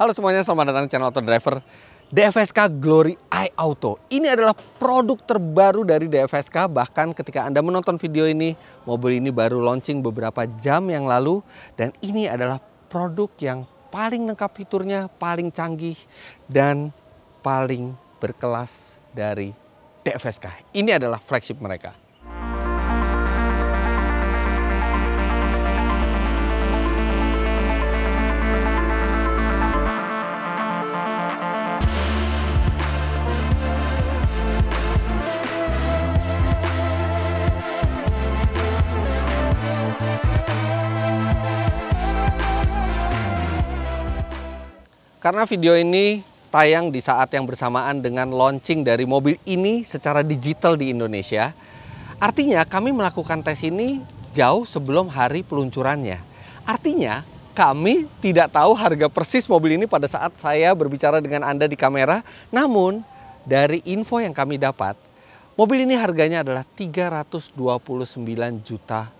Halo semuanya, selamat datang di channel Auto Driver. DFSK Glory i Auto. Ini adalah produk terbaru dari DFSK. Bahkan ketika Anda menonton video ini, mobil ini baru launching beberapa jam yang lalu. Dan ini adalah produk yang paling lengkap fiturnya, paling canggih, dan paling berkelas dari DFSK. Ini adalah flagship mereka. Karena video ini tayang di saat yang bersamaan dengan launching dari mobil ini secara digital di Indonesia. Artinya kami melakukan tes ini jauh sebelum hari peluncurannya. Artinya kami tidak tahu harga persis mobil ini pada saat saya berbicara dengan Anda di kamera. Namun dari info yang kami dapat, mobil ini harganya adalah 329 juta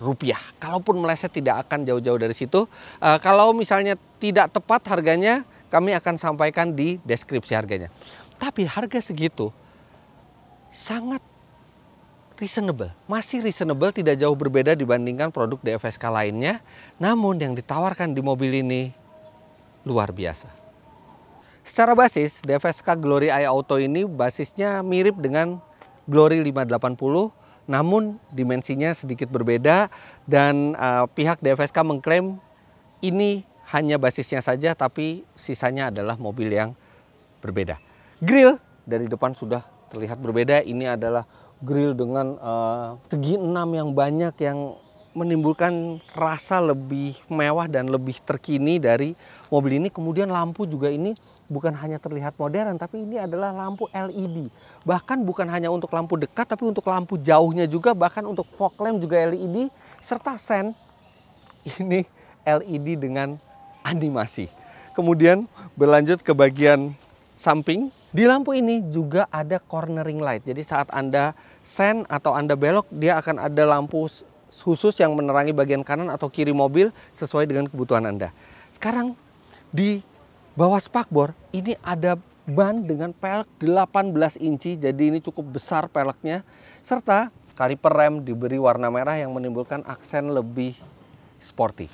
rupiah. Kalaupun meleset tidak akan jauh-jauh dari situ. E, kalau misalnya tidak tepat harganya, kami akan sampaikan di deskripsi harganya. Tapi harga segitu sangat reasonable. Masih reasonable, tidak jauh berbeda dibandingkan produk DFSK lainnya. Namun yang ditawarkan di mobil ini luar biasa. Secara basis, DFSK Glory i Auto ini basisnya mirip dengan Glory 580 namun dimensinya sedikit berbeda dan uh, pihak DFSK mengklaim ini hanya basisnya saja tapi sisanya adalah mobil yang berbeda. Grill dari depan sudah terlihat berbeda. Ini adalah grill dengan uh, segi enam yang banyak yang menimbulkan rasa lebih mewah dan lebih terkini dari mobil ini. Kemudian lampu juga ini bukan hanya terlihat modern, tapi ini adalah lampu LED. Bahkan bukan hanya untuk lampu dekat, tapi untuk lampu jauhnya juga, bahkan untuk fog lamp juga LED, serta sen ini LED dengan animasi. Kemudian berlanjut ke bagian samping. Di lampu ini juga ada cornering light. Jadi saat Anda sen atau Anda belok, dia akan ada lampu khusus yang menerangi bagian kanan atau kiri mobil sesuai dengan kebutuhan Anda. Sekarang di bawah spakbor ini ada ban dengan pelek 18 inci jadi ini cukup besar peleknya serta kaliper rem diberi warna merah yang menimbulkan aksen lebih sporty.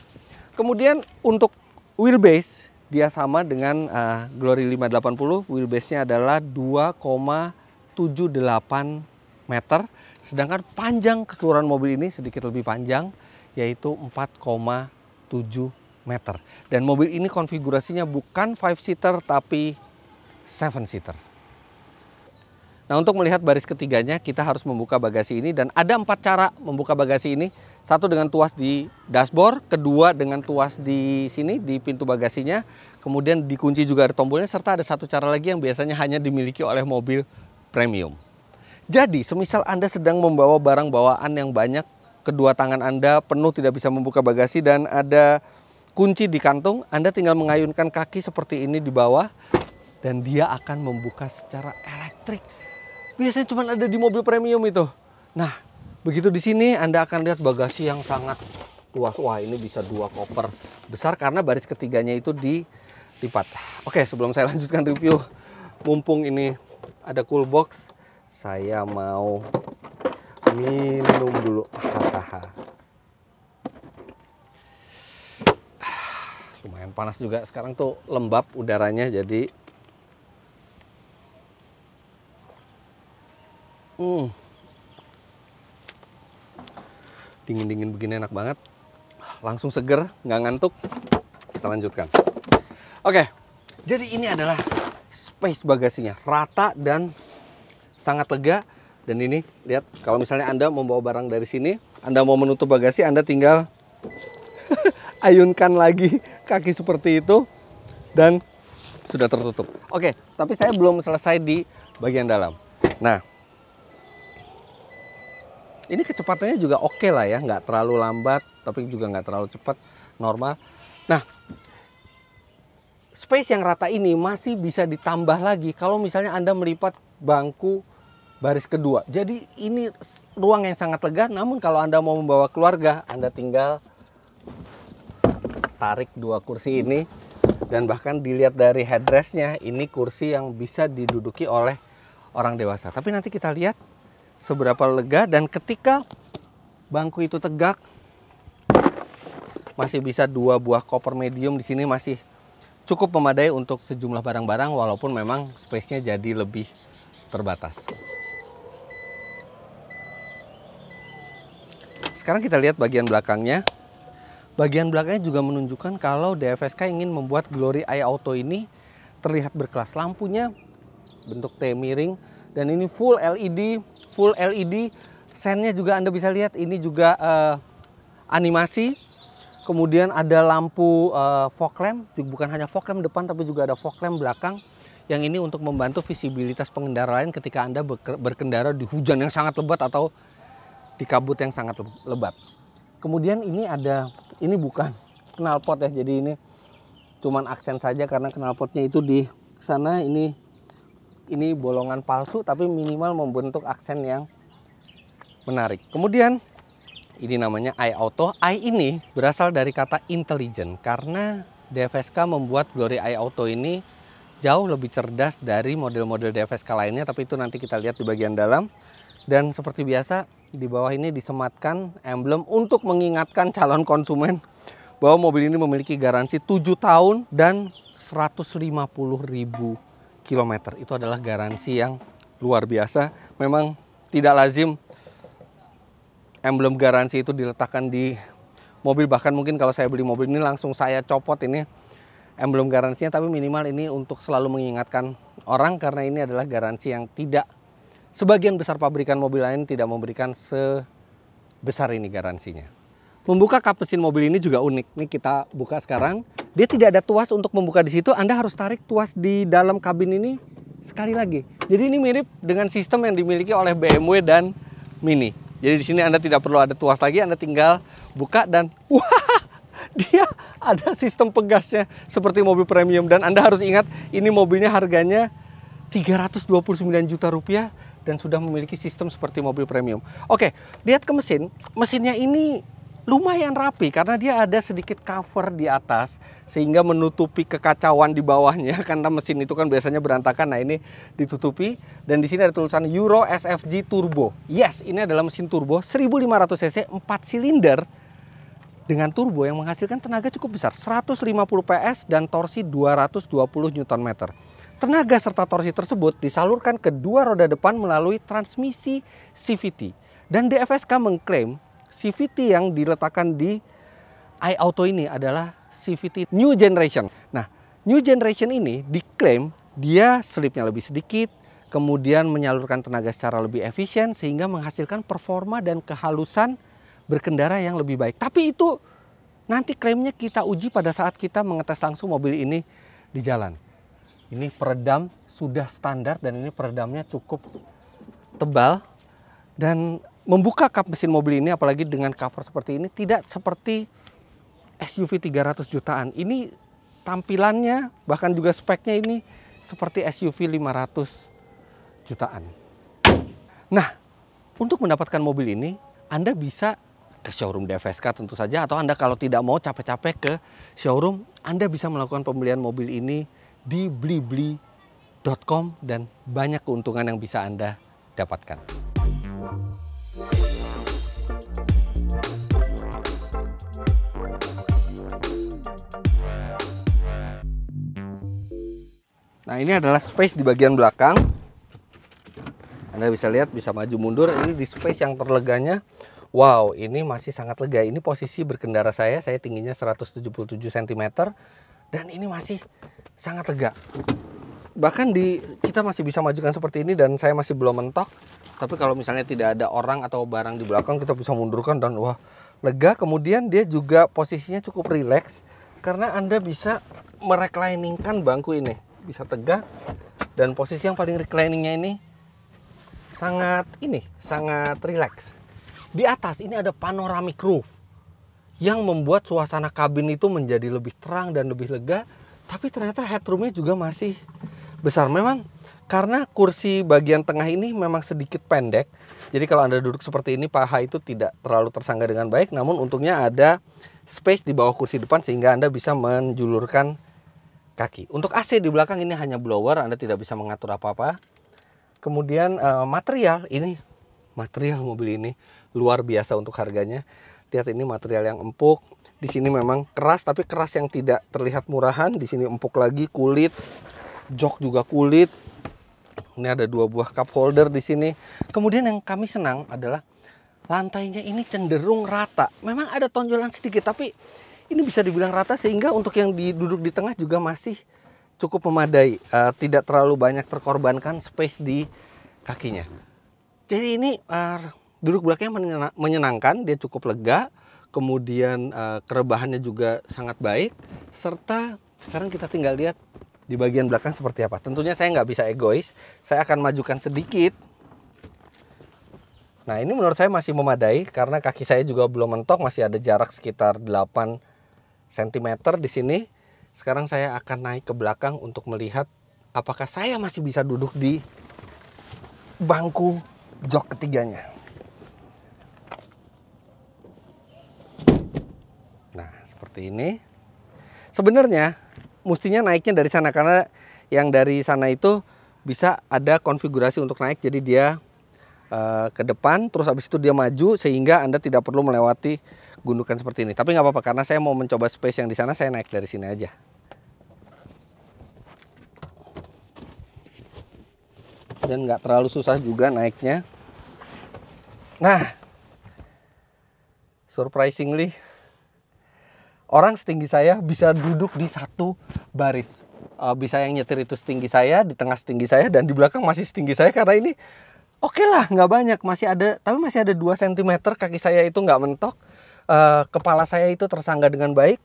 Kemudian untuk wheelbase dia sama dengan uh, Glory 580 wheelbase-nya adalah 2,78 meter Sedangkan panjang keseluruhan mobil ini sedikit lebih panjang yaitu 4,7 meter. Dan mobil ini konfigurasinya bukan 5 seater tapi 7 seater. Nah untuk melihat baris ketiganya kita harus membuka bagasi ini dan ada empat cara membuka bagasi ini. Satu dengan tuas di dashboard, kedua dengan tuas di sini di pintu bagasinya, kemudian dikunci juga ada tombolnya serta ada satu cara lagi yang biasanya hanya dimiliki oleh mobil premium. Jadi, semisal Anda sedang membawa barang bawaan yang banyak, kedua tangan Anda penuh tidak bisa membuka bagasi dan ada kunci di kantung, Anda tinggal mengayunkan kaki seperti ini di bawah dan dia akan membuka secara elektrik. Biasanya cuma ada di mobil premium itu. Nah, begitu di sini Anda akan lihat bagasi yang sangat luas. Wah, ini bisa dua koper besar karena baris ketiganya itu dilipat. Oke, sebelum saya lanjutkan review, mumpung ini ada cool box, saya mau minum dulu hahaha lumayan panas juga sekarang tuh lembab udaranya jadi hmm dingin-dingin begini enak banget langsung seger nggak ngantuk kita lanjutkan oke jadi ini adalah space bagasinya rata dan sangat lega dan ini lihat kalau misalnya Anda membawa barang dari sini, Anda mau menutup bagasi, Anda tinggal ayunkan lagi kaki seperti itu dan sudah tertutup. Oke, tapi saya belum selesai di bagian dalam. Nah, ini kecepatannya juga oke okay lah ya, nggak terlalu lambat, tapi juga nggak terlalu cepat, normal. Nah, space yang rata ini masih bisa ditambah lagi kalau misalnya Anda melipat bangku baris kedua. Jadi ini ruang yang sangat lega, namun kalau Anda mau membawa keluarga, Anda tinggal tarik dua kursi ini dan bahkan dilihat dari headrestnya ini kursi yang bisa diduduki oleh orang dewasa. Tapi nanti kita lihat seberapa lega dan ketika bangku itu tegak masih bisa dua buah koper medium di sini masih cukup memadai untuk sejumlah barang-barang walaupun memang space-nya jadi lebih terbatas. sekarang kita lihat bagian belakangnya. Bagian belakangnya juga menunjukkan kalau DFSK ingin membuat Glory Eye Auto ini terlihat berkelas. Lampunya bentuk T miring dan ini full LED, full LED. Sennya juga Anda bisa lihat ini juga uh, animasi. Kemudian ada lampu uh, fog lamp, bukan hanya fog lamp depan tapi juga ada fog lamp belakang. Yang ini untuk membantu visibilitas pengendara lain ketika Anda berkendara di hujan yang sangat lebat atau di kabut yang sangat lebat. Kemudian ini ada ini bukan knalpot ya. Jadi ini cuman aksen saja karena knalpotnya itu di sana ini ini bolongan palsu tapi minimal membentuk aksen yang menarik. Kemudian ini namanya i auto. i ini berasal dari kata intelligent karena DFSK membuat Glory i auto ini jauh lebih cerdas dari model-model DFSK lainnya tapi itu nanti kita lihat di bagian dalam. Dan seperti biasa di bawah ini disematkan emblem untuk mengingatkan calon konsumen bahwa mobil ini memiliki garansi 7 tahun dan ribu kilometer. Itu adalah garansi yang luar biasa. Memang tidak lazim emblem garansi itu diletakkan di mobil bahkan mungkin kalau saya beli mobil ini langsung saya copot ini emblem garansinya tapi minimal ini untuk selalu mengingatkan orang karena ini adalah garansi yang tidak Sebagian besar pabrikan mobil lain tidak memberikan sebesar ini garansinya. Membuka kap mesin mobil ini juga unik. Nih kita buka sekarang. Dia tidak ada tuas untuk membuka di situ. Anda harus tarik tuas di dalam kabin ini sekali lagi. Jadi ini mirip dengan sistem yang dimiliki oleh BMW dan Mini. Jadi di sini Anda tidak perlu ada tuas lagi. Anda tinggal buka dan wah dia ada sistem pegasnya seperti mobil premium. Dan Anda harus ingat ini mobilnya harganya 329 juta rupiah dan sudah memiliki sistem seperti mobil premium. Oke, lihat ke mesin. Mesinnya ini lumayan rapi karena dia ada sedikit cover di atas sehingga menutupi kekacauan di bawahnya karena mesin itu kan biasanya berantakan. Nah, ini ditutupi dan di sini ada tulisan Euro SFG Turbo. Yes, ini adalah mesin turbo 1500 cc 4 silinder dengan turbo yang menghasilkan tenaga cukup besar 150 PS dan torsi 220 Nm. Tenaga serta torsi tersebut disalurkan ke dua roda depan melalui transmisi CVT. Dan DFSK mengklaim CVT yang diletakkan di iAuto ini adalah CVT New Generation. Nah, New Generation ini diklaim dia slipnya lebih sedikit, kemudian menyalurkan tenaga secara lebih efisien sehingga menghasilkan performa dan kehalusan berkendara yang lebih baik. Tapi itu nanti klaimnya kita uji pada saat kita mengetes langsung mobil ini di jalan. Ini peredam sudah standar dan ini peredamnya cukup tebal dan membuka kap mesin mobil ini apalagi dengan cover seperti ini tidak seperti SUV 300 jutaan. Ini tampilannya bahkan juga speknya ini seperti SUV 500 jutaan. Nah, untuk mendapatkan mobil ini Anda bisa ke showroom DFSK tentu saja atau Anda kalau tidak mau capek-capek ke showroom Anda bisa melakukan pembelian mobil ini di blibli.com dan banyak keuntungan yang bisa Anda dapatkan. Nah ini adalah space di bagian belakang. Anda bisa lihat bisa maju mundur. Ini di space yang terleganya. Wow ini masih sangat lega. Ini posisi berkendara saya. Saya tingginya 177 cm dan ini masih sangat tegak bahkan di kita masih bisa majukan seperti ini dan saya masih belum mentok tapi kalau misalnya tidak ada orang atau barang di belakang kita bisa mundurkan dan wah lega kemudian dia juga posisinya cukup rileks karena anda bisa merekliningkan bangku ini bisa tegak dan posisi yang paling recliningnya ini sangat ini sangat rileks di atas ini ada panoramic roof yang membuat suasana kabin itu menjadi lebih terang dan lebih lega tapi ternyata headroomnya juga masih besar memang karena kursi bagian tengah ini memang sedikit pendek jadi kalau anda duduk seperti ini paha itu tidak terlalu tersangga dengan baik namun untungnya ada space di bawah kursi depan sehingga anda bisa menjulurkan kaki untuk AC di belakang ini hanya blower anda tidak bisa mengatur apa-apa kemudian eh, material ini material mobil ini luar biasa untuk harganya lihat ini material yang empuk di sini memang keras tapi keras yang tidak terlihat murahan di sini empuk lagi kulit jok juga kulit ini ada dua buah cup holder di sini kemudian yang kami senang adalah lantainya ini cenderung rata memang ada tonjolan sedikit tapi ini bisa dibilang rata sehingga untuk yang duduk di tengah juga masih cukup memadai uh, tidak terlalu banyak terkorbankan space di kakinya jadi ini uh, duduk belakangnya menyenangkan, dia cukup lega, kemudian uh, kerebahannya juga sangat baik, serta sekarang kita tinggal lihat di bagian belakang seperti apa. Tentunya saya nggak bisa egois, saya akan majukan sedikit. Nah ini menurut saya masih memadai karena kaki saya juga belum mentok, masih ada jarak sekitar 8 cm di sini. Sekarang saya akan naik ke belakang untuk melihat apakah saya masih bisa duduk di bangku jok ketiganya. Nah, seperti ini. Sebenarnya mestinya naiknya dari sana karena yang dari sana itu bisa ada konfigurasi untuk naik jadi dia uh, ke depan terus habis itu dia maju sehingga Anda tidak perlu melewati gundukan seperti ini. Tapi nggak apa-apa karena saya mau mencoba space yang di sana saya naik dari sini aja. Dan nggak terlalu susah juga naiknya. Nah, surprisingly orang setinggi saya bisa duduk di satu baris. Uh, bisa yang nyetir itu setinggi saya, di tengah setinggi saya, dan di belakang masih setinggi saya karena ini oke okay lah nggak banyak masih ada tapi masih ada 2 cm kaki saya itu nggak mentok uh, kepala saya itu tersangga dengan baik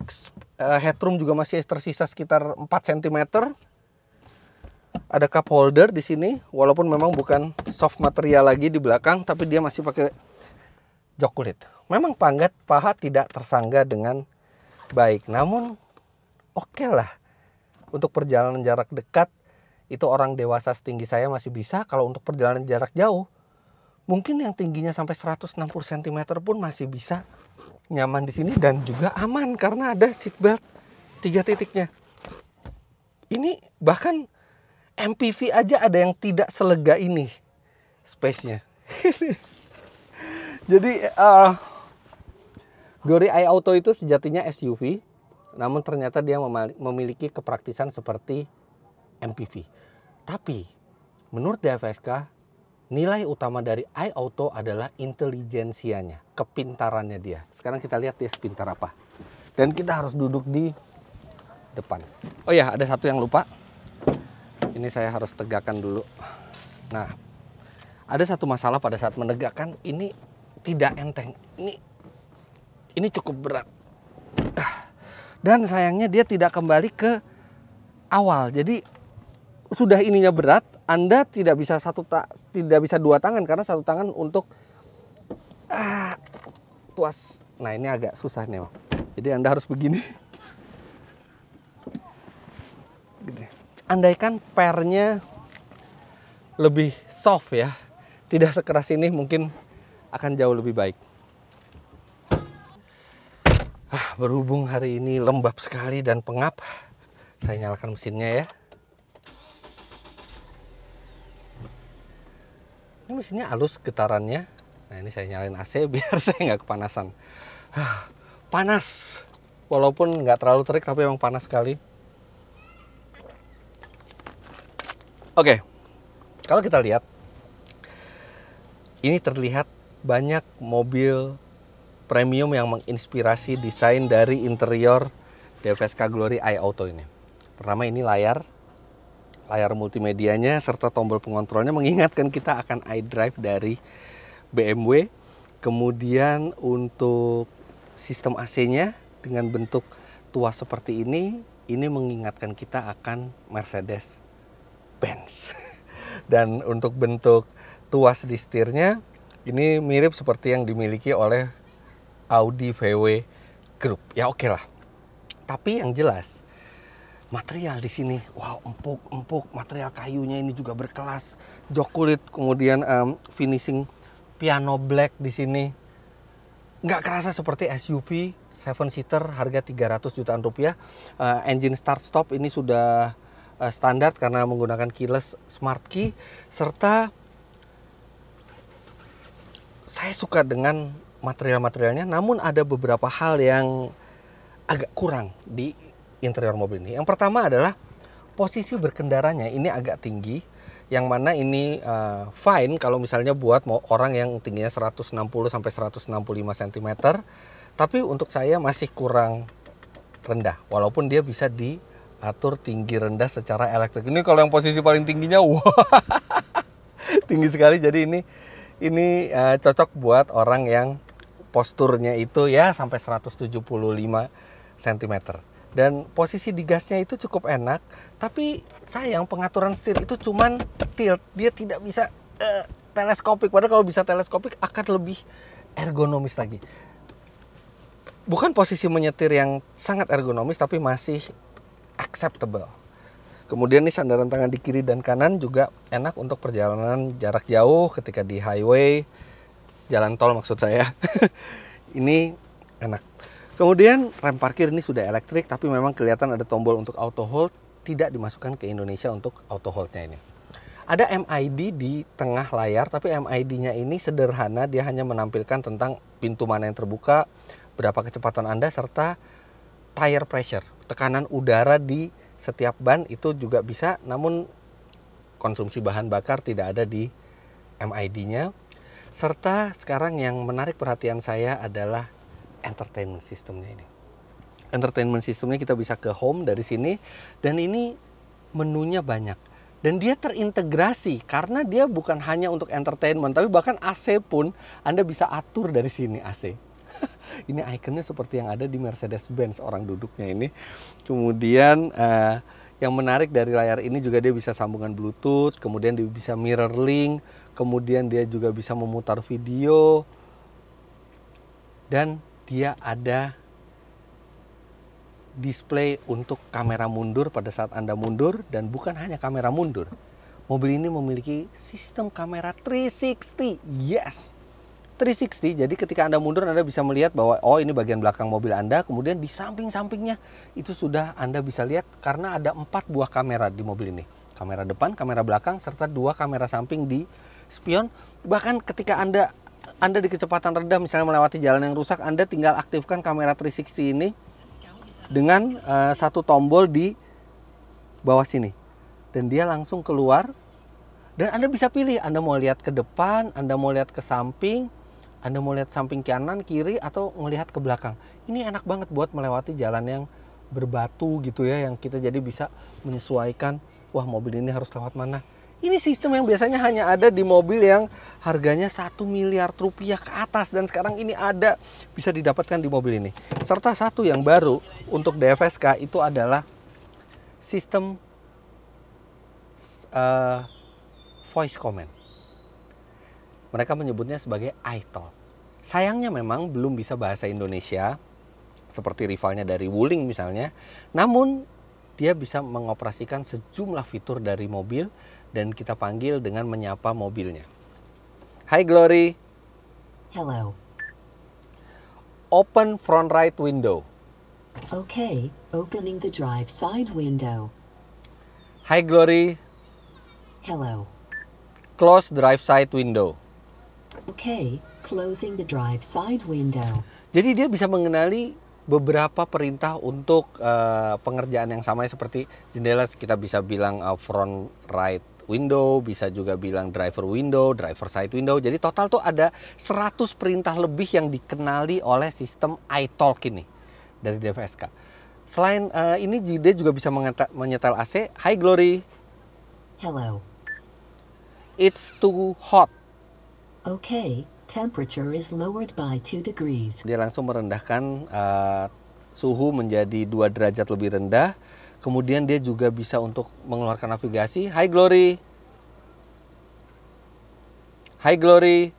uh, headroom juga masih tersisa sekitar 4 cm ada cup holder di sini walaupun memang bukan soft material lagi di belakang tapi dia masih pakai jok kulit memang panggat paha tidak tersangga dengan baik. Namun oke okay lah untuk perjalanan jarak dekat itu orang dewasa setinggi saya masih bisa. Kalau untuk perjalanan jarak jauh mungkin yang tingginya sampai 160 cm pun masih bisa nyaman di sini dan juga aman karena ada seat tiga titiknya. Ini bahkan MPV aja ada yang tidak selega ini space-nya. Jadi uh, Gori i Auto itu sejatinya SUV, namun ternyata dia memiliki kepraktisan seperti MPV. Tapi menurut DFSK, nilai utama dari Auto adalah intelijensianya, kepintarannya dia. Sekarang kita lihat dia sepintar apa. Dan kita harus duduk di depan. Oh ya, ada satu yang lupa. Ini saya harus tegakkan dulu. Nah, ada satu masalah pada saat menegakkan ini tidak enteng. Ini ini cukup berat. Ah. Dan sayangnya dia tidak kembali ke awal. Jadi sudah ininya berat, Anda tidak bisa satu tak, tidak bisa dua tangan karena satu tangan untuk ah, tuas. Nah, ini agak susah nih, Bang. Jadi Anda harus begini. Gede. Andaikan pernya lebih soft ya, tidak sekeras ini mungkin akan jauh lebih baik. Ah, berhubung hari ini lembab sekali dan pengap, saya nyalakan mesinnya ya. Ini mesinnya halus getarannya. Nah, ini saya nyalain AC biar saya nggak kepanasan. Ah, panas. Walaupun nggak terlalu terik, tapi emang panas sekali. Oke, kalau kita lihat, ini terlihat banyak mobil premium yang menginspirasi desain dari interior DFSK Glory i Auto ini. Pertama ini layar, layar multimedianya serta tombol pengontrolnya mengingatkan kita akan iDrive dari BMW. Kemudian untuk sistem AC-nya dengan bentuk tua seperti ini, ini mengingatkan kita akan Mercedes Benz. Dan untuk bentuk tuas di setirnya, ini mirip seperti yang dimiliki oleh Audi VW Group. Ya oke okay lah. Tapi yang jelas material di sini wow empuk empuk material kayunya ini juga berkelas jok kulit kemudian um, finishing piano black di sini nggak kerasa seperti SUV seven seater harga 300 jutaan rupiah uh, engine start stop ini sudah eh, standar karena menggunakan keyless smart key serta saya suka dengan material-materialnya, namun ada beberapa hal yang agak kurang di interior mobil ini. Yang pertama adalah posisi berkendaranya ini agak tinggi, yang mana ini uh, fine kalau misalnya buat mau orang yang tingginya 160 sampai 165 cm. Tapi untuk saya masih kurang rendah walaupun dia bisa diatur tinggi rendah secara elektrik. Ini kalau yang posisi paling tingginya wah. tinggi sekali jadi ini ini uh, cocok buat orang yang posturnya itu ya sampai 175 cm. Dan posisi digasnya itu cukup enak, tapi sayang pengaturan setir itu cuman tilt, dia tidak bisa uh, teleskopik. Padahal kalau bisa teleskopik akan lebih ergonomis lagi. Bukan posisi menyetir yang sangat ergonomis tapi masih acceptable. Kemudian nih sandaran tangan di kiri dan kanan juga enak untuk perjalanan jarak jauh ketika di highway jalan tol maksud saya. ini enak. Kemudian rem parkir ini sudah elektrik tapi memang kelihatan ada tombol untuk auto hold tidak dimasukkan ke Indonesia untuk auto holdnya ini. Ada MID di tengah layar tapi MID-nya ini sederhana dia hanya menampilkan tentang pintu mana yang terbuka, berapa kecepatan Anda serta tire pressure, tekanan udara di setiap ban itu juga bisa namun konsumsi bahan bakar tidak ada di MID-nya serta sekarang yang menarik perhatian saya adalah entertainment sistemnya ini. Entertainment sistemnya kita bisa ke home dari sini dan ini menunya banyak dan dia terintegrasi karena dia bukan hanya untuk entertainment tapi bahkan AC pun Anda bisa atur dari sini AC. ini ikonnya seperti yang ada di Mercedes Benz orang duduknya ini. Kemudian uh, yang menarik dari layar ini juga dia bisa sambungan Bluetooth, kemudian dia bisa mirror link, kemudian dia juga bisa memutar video dan dia ada display untuk kamera mundur pada saat Anda mundur dan bukan hanya kamera mundur. Mobil ini memiliki sistem kamera 360. Yes. 360. Jadi ketika Anda mundur Anda bisa melihat bahwa oh ini bagian belakang mobil Anda, kemudian di samping-sampingnya itu sudah Anda bisa lihat karena ada empat buah kamera di mobil ini. Kamera depan, kamera belakang serta dua kamera samping di spion bahkan ketika anda anda di kecepatan rendah misalnya melewati jalan yang rusak anda tinggal aktifkan kamera 360 ini dengan uh, satu tombol di bawah sini dan dia langsung keluar dan anda bisa pilih anda mau lihat ke depan anda mau lihat ke samping anda mau lihat samping kanan kiri atau melihat ke belakang ini enak banget buat melewati jalan yang berbatu gitu ya yang kita jadi bisa menyesuaikan wah mobil ini harus lewat mana ini sistem yang biasanya hanya ada di mobil yang harganya satu miliar rupiah ke atas dan sekarang ini ada bisa didapatkan di mobil ini. Serta satu yang baru untuk DFSK itu adalah sistem uh, voice command. Mereka menyebutnya sebagai iTalk. Sayangnya memang belum bisa bahasa Indonesia seperti rivalnya dari Wuling misalnya. Namun dia bisa mengoperasikan sejumlah fitur dari mobil dan kita panggil dengan menyapa mobilnya. Hai Glory. Hello. Open front right window. Okay, opening the drive side window. Hi Glory. Hello. Close drive side window. Okay, closing the drive side window. Jadi dia bisa mengenali beberapa perintah untuk uh, pengerjaan yang sama seperti jendela kita bisa bilang uh, front right window, bisa juga bilang driver window, driver side window. Jadi total tuh ada 100 perintah lebih yang dikenali oleh sistem iTalk ini dari DVSK. Selain uh, ini dia juga bisa menyetel AC. Hi Glory. Hello. It's too hot. Okay, temperature is lowered by 2 degrees. Dia langsung merendahkan uh, suhu menjadi 2 derajat lebih rendah Kemudian dia juga bisa untuk mengeluarkan navigasi. Hai Glory. Hai Glory.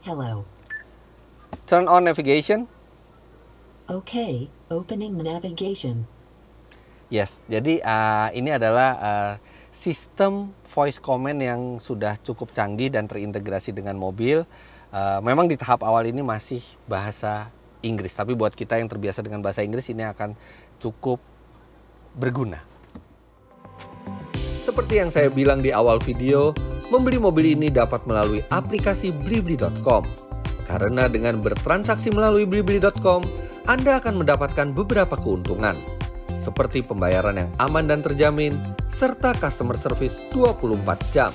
Hello. Turn on navigation. Okay, opening navigation. Yes, jadi uh, ini adalah uh, sistem voice command yang sudah cukup canggih dan terintegrasi dengan mobil. Uh, memang di tahap awal ini masih bahasa Inggris, tapi buat kita yang terbiasa dengan bahasa Inggris ini akan cukup berguna. Seperti yang saya bilang di awal video, membeli mobil ini dapat melalui aplikasi blibli.com. Karena dengan bertransaksi melalui blibli.com, Anda akan mendapatkan beberapa keuntungan, seperti pembayaran yang aman dan terjamin, serta customer service 24 jam.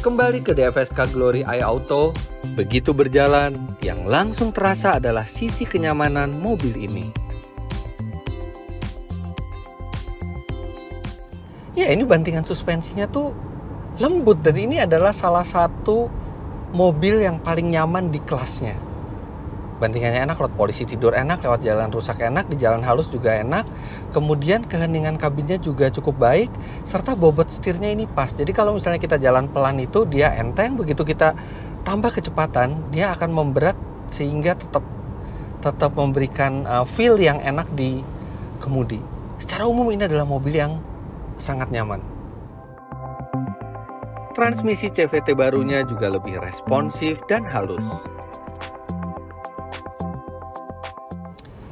Kembali ke DFSK Glory Auto, begitu berjalan, yang langsung terasa adalah sisi kenyamanan mobil ini. ya ini bantingan suspensinya tuh lembut dan ini adalah salah satu mobil yang paling nyaman di kelasnya. Bantingannya enak, lewat polisi tidur enak, lewat jalan rusak enak, di jalan halus juga enak. Kemudian keheningan kabinnya juga cukup baik, serta bobot setirnya ini pas. Jadi kalau misalnya kita jalan pelan itu dia enteng, begitu kita tambah kecepatan dia akan memberat sehingga tetap tetap memberikan uh, feel yang enak di kemudi. Secara umum ini adalah mobil yang sangat nyaman. Transmisi CVT barunya juga lebih responsif dan halus.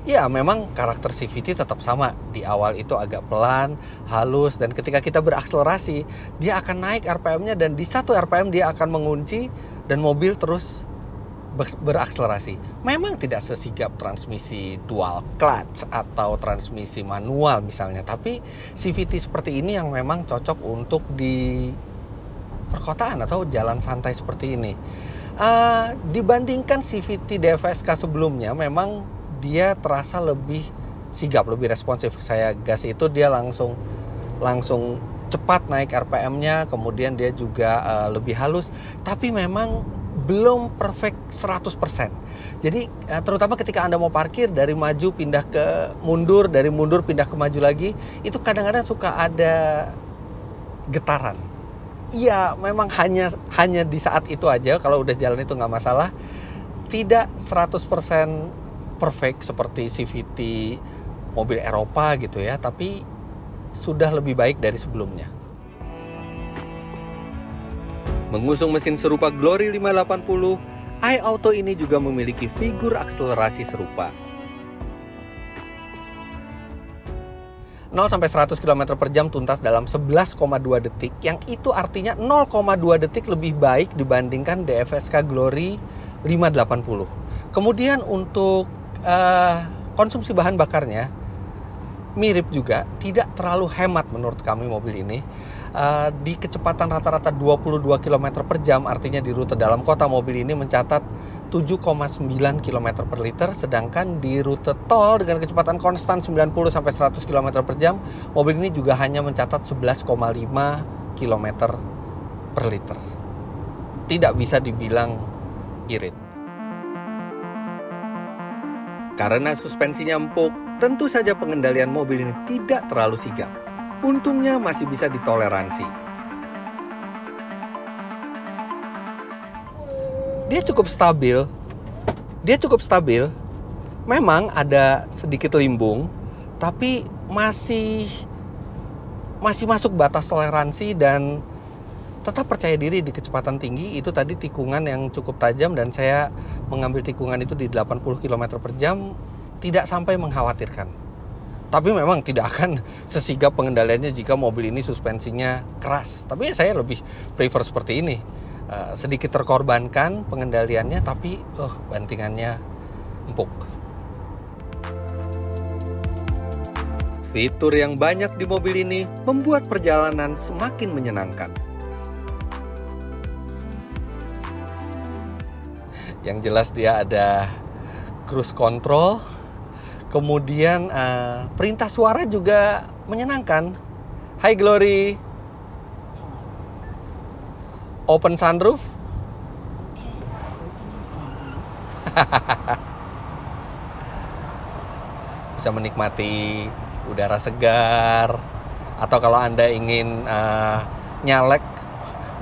Ya, memang karakter CVT tetap sama. Di awal itu agak pelan, halus, dan ketika kita berakselerasi, dia akan naik RPM-nya dan di satu RPM dia akan mengunci dan mobil terus berakselerasi. Memang tidak sesigap transmisi dual clutch atau transmisi manual misalnya, tapi CVT seperti ini yang memang cocok untuk di perkotaan atau jalan santai seperti ini. Uh, dibandingkan CVT DFSK sebelumnya, memang dia terasa lebih sigap, lebih responsif. Saya gas itu dia langsung langsung cepat naik RPM-nya, kemudian dia juga uh, lebih halus. Tapi memang belum perfect 100%. Jadi eh, terutama ketika Anda mau parkir dari maju pindah ke mundur, dari mundur pindah ke maju lagi, itu kadang-kadang suka ada getaran. Iya, memang hanya hanya di saat itu aja kalau udah jalan itu nggak masalah. Tidak 100% perfect seperti CVT mobil Eropa gitu ya, tapi sudah lebih baik dari sebelumnya. Mengusung mesin serupa Glory 580, iAuto ini juga memiliki figur akselerasi serupa. 0 sampai 100 km per jam tuntas dalam 11,2 detik yang itu artinya 0,2 detik lebih baik dibandingkan DFSK Glory 580 kemudian untuk uh, konsumsi bahan bakarnya mirip juga tidak terlalu hemat menurut kami mobil ini Eh, di kecepatan rata-rata 22 km per jam artinya di rute dalam kota mobil ini mencatat 7,9 km per liter sedangkan di rute tol dengan kecepatan konstan 90 sampai 100 km per jam mobil ini juga hanya mencatat 11,5 km per liter tidak bisa dibilang irit karena suspensinya empuk tentu saja pengendalian mobil ini tidak terlalu sigap Untungnya masih bisa ditoleransi. Dia cukup stabil. Dia cukup stabil. Memang ada sedikit limbung, tapi masih masih masuk batas toleransi dan tetap percaya diri di kecepatan tinggi itu tadi tikungan yang cukup tajam dan saya mengambil tikungan itu di 80 km per jam tidak sampai mengkhawatirkan tapi memang tidak akan sesigap pengendaliannya jika mobil ini suspensinya keras. Tapi ya saya lebih prefer seperti ini. Uh, sedikit terkorbankan pengendaliannya tapi uh bantingannya empuk. Fitur yang banyak di mobil ini membuat perjalanan semakin menyenangkan. Yang jelas dia ada cruise control Kemudian uh, perintah suara juga menyenangkan. Hai Glory. Open sunroof. Bisa menikmati udara segar. Atau kalau Anda ingin uh, nyalek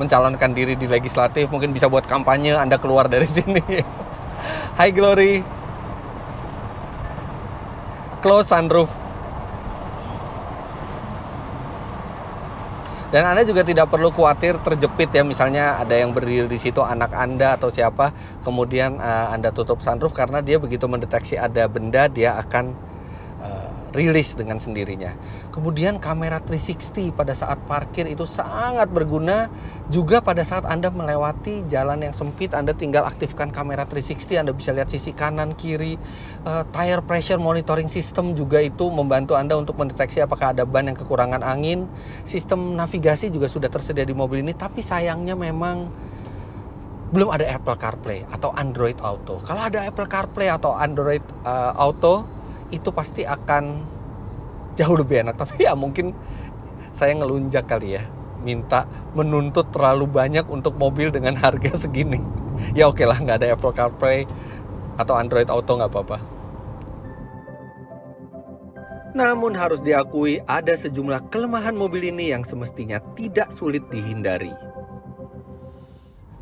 mencalonkan diri di legislatif mungkin bisa buat kampanye Anda keluar dari sini. Hai Glory close sunroof. Dan Anda juga tidak perlu khawatir terjepit ya misalnya ada yang berdiri di situ anak Anda atau siapa kemudian uh, Anda tutup sunroof karena dia begitu mendeteksi ada benda dia akan rilis dengan sendirinya. Kemudian kamera 360 pada saat parkir itu sangat berguna juga pada saat Anda melewati jalan yang sempit, Anda tinggal aktifkan kamera 360, Anda bisa lihat sisi kanan, kiri. Uh, tire pressure monitoring system juga itu membantu Anda untuk mendeteksi apakah ada ban yang kekurangan angin. Sistem navigasi juga sudah tersedia di mobil ini, tapi sayangnya memang belum ada Apple CarPlay atau Android Auto. Kalau ada Apple CarPlay atau Android uh, Auto itu pasti akan jauh lebih enak tapi ya mungkin saya ngelunjak kali ya minta menuntut terlalu banyak untuk mobil dengan harga segini ya oke lah nggak ada Apple CarPlay atau Android Auto nggak apa-apa namun harus diakui ada sejumlah kelemahan mobil ini yang semestinya tidak sulit dihindari.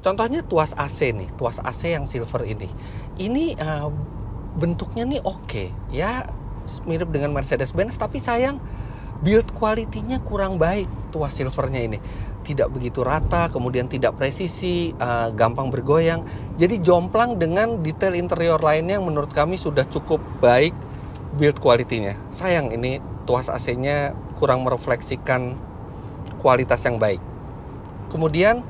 Contohnya tuas AC nih, tuas AC yang silver ini. Ini uh, bentuknya nih oke okay. ya mirip dengan Mercedes Benz tapi sayang build quality-nya kurang baik tua silvernya ini tidak begitu rata kemudian tidak presisi uh, gampang bergoyang jadi jomplang dengan detail interior lainnya yang menurut kami sudah cukup baik build quality-nya sayang ini tuas AC-nya kurang merefleksikan kualitas yang baik kemudian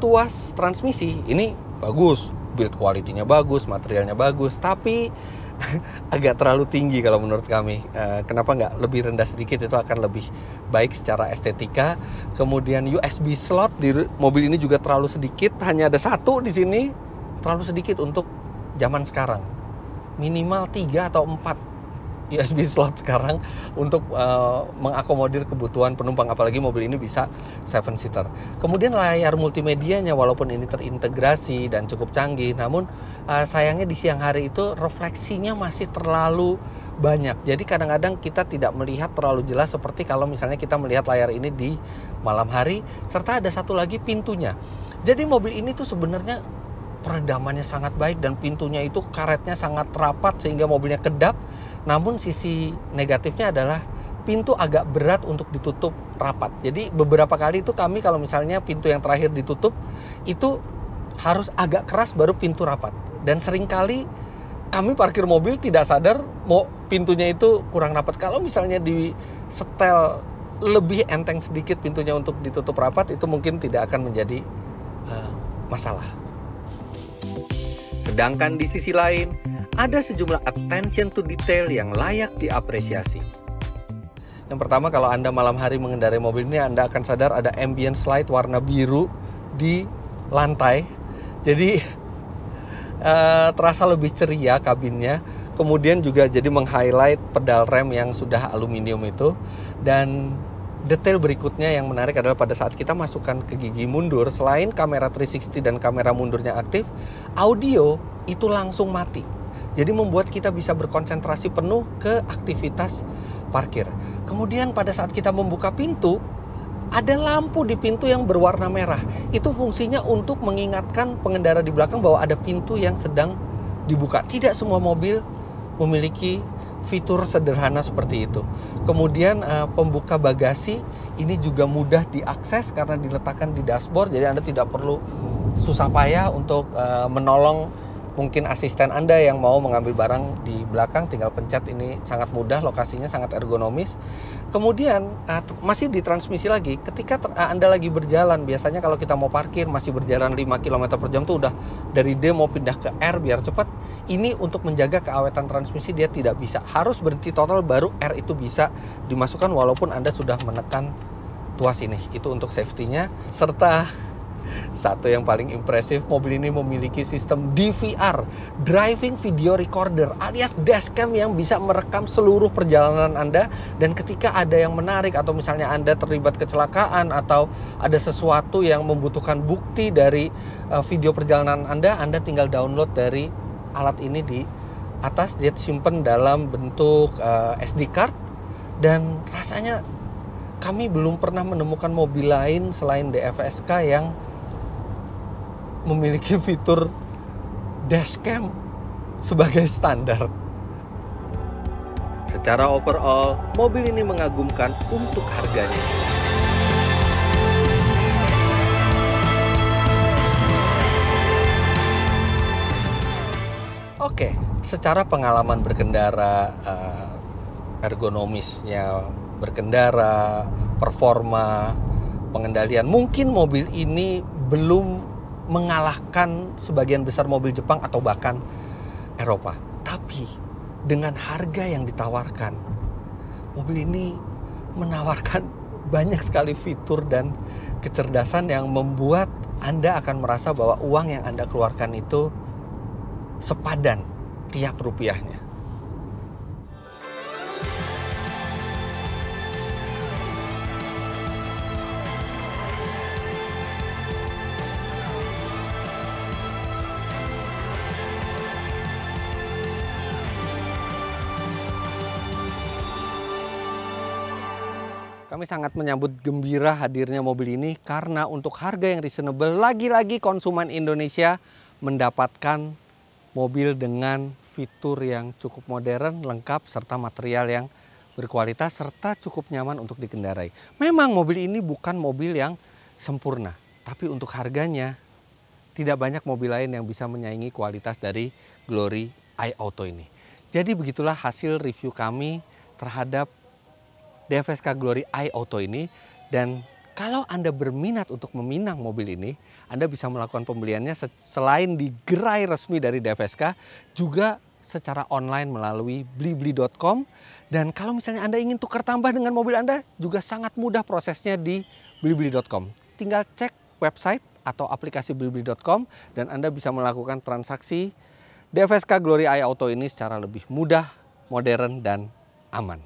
tuas transmisi ini bagus build quality-nya bagus, materialnya bagus, tapi agak terlalu tinggi kalau menurut kami. Eh, kenapa nggak lebih rendah sedikit itu akan lebih baik secara estetika. Kemudian USB slot di mobil ini juga terlalu sedikit, hanya ada satu di sini, terlalu sedikit untuk zaman sekarang. Minimal tiga atau empat USB slot sekarang untuk uh, mengakomodir kebutuhan penumpang apalagi mobil ini bisa seven seater. Kemudian layar multimedianya walaupun ini terintegrasi dan cukup canggih namun uh, sayangnya di siang hari itu refleksinya masih terlalu banyak. Jadi kadang-kadang kita tidak melihat terlalu jelas seperti kalau misalnya kita melihat layar ini di malam hari serta ada satu lagi pintunya. Jadi mobil ini tuh sebenarnya peredamannya sangat baik dan pintunya itu karetnya sangat rapat sehingga mobilnya kedap namun sisi negatifnya adalah pintu agak berat untuk ditutup rapat. Jadi beberapa kali itu kami kalau misalnya pintu yang terakhir ditutup itu harus agak keras baru pintu rapat. Dan seringkali kami parkir mobil tidak sadar mau pintunya itu kurang rapat. Kalau misalnya di setel lebih enteng sedikit pintunya untuk ditutup rapat itu mungkin tidak akan menjadi uh, masalah. Sedangkan di sisi lain, ada sejumlah attention to detail yang layak diapresiasi. Yang pertama kalau Anda malam hari mengendarai mobil ini Anda akan sadar ada ambient light warna biru di lantai. Jadi uh, terasa lebih ceria kabinnya. Kemudian juga jadi meng-highlight pedal rem yang sudah aluminium itu dan detail berikutnya yang menarik adalah pada saat kita masukkan ke gigi mundur, selain kamera 360 dan kamera mundurnya aktif, audio itu langsung mati. Jadi membuat kita bisa berkonsentrasi penuh ke aktivitas parkir. Kemudian pada saat kita membuka pintu, ada lampu di pintu yang berwarna merah. Itu fungsinya untuk mengingatkan pengendara di belakang bahwa ada pintu yang sedang dibuka. Tidak semua mobil memiliki fitur sederhana seperti itu. Kemudian uh, pembuka bagasi ini juga mudah diakses karena diletakkan di dashboard jadi Anda tidak perlu susah payah untuk uh, menolong mungkin asisten Anda yang mau mengambil barang di belakang tinggal pencet ini sangat mudah lokasinya sangat ergonomis kemudian uh, masih ditransmisi lagi ketika ah, Anda lagi berjalan biasanya kalau kita mau parkir masih berjalan 5 km per jam itu udah dari D mau pindah ke R biar cepat ini untuk menjaga keawetan transmisi dia tidak bisa harus berhenti total baru R itu bisa dimasukkan walaupun Anda sudah menekan tuas ini itu untuk safety-nya serta satu yang paling impresif, mobil ini memiliki sistem DVR, Driving Video Recorder, alias dashcam yang bisa merekam seluruh perjalanan Anda. Dan ketika ada yang menarik atau misalnya Anda terlibat kecelakaan atau ada sesuatu yang membutuhkan bukti dari eh, video perjalanan Anda, Anda tinggal download dari alat ini di atas, dia simpen dalam bentuk eh, SD card. Dan rasanya kami belum pernah menemukan mobil lain selain DFSK yang memiliki fitur dashcam sebagai standar. Secara overall, mobil ini mengagumkan untuk harganya. Oke, secara pengalaman berkendara, eh, ergonomisnya berkendara, performa, pengendalian, mungkin mobil ini belum mengalahkan sebagian besar mobil Jepang atau bahkan Eropa. Tapi dengan harga yang ditawarkan, mobil ini menawarkan banyak sekali fitur dan kecerdasan yang membuat Anda akan merasa bahwa uang yang Anda keluarkan itu sepadan tiap rupiahnya. Kami sangat menyambut gembira hadirnya mobil ini karena untuk harga yang reasonable lagi-lagi konsumen Indonesia mendapatkan mobil dengan fitur yang cukup modern, lengkap serta material yang berkualitas serta cukup nyaman untuk dikendarai. Memang mobil ini bukan mobil yang sempurna, tapi untuk harganya tidak banyak mobil lain yang bisa menyaingi kualitas dari Glory iAuto ini. Jadi begitulah hasil review kami terhadap DFSK Glory i Auto ini dan kalau Anda berminat untuk meminang mobil ini, Anda bisa melakukan pembeliannya selain di gerai resmi dari DFSK, juga secara online melalui blibli.com. Dan kalau misalnya Anda ingin tukar tambah dengan mobil Anda, juga sangat mudah prosesnya di blibli.com. Tinggal cek website atau aplikasi blibli.com dan Anda bisa melakukan transaksi DFSK Glory i Auto ini secara lebih mudah, modern, dan aman.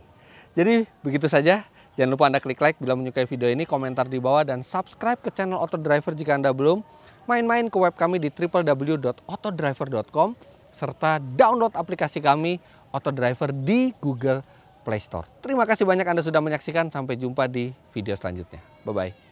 Jadi begitu saja. Jangan lupa Anda klik like bila menyukai video ini, komentar di bawah, dan subscribe ke channel Auto Driver jika Anda belum. Main-main ke web kami di www.autodriver.com serta download aplikasi kami Auto Driver di Google Play Store. Terima kasih banyak Anda sudah menyaksikan. Sampai jumpa di video selanjutnya. Bye-bye.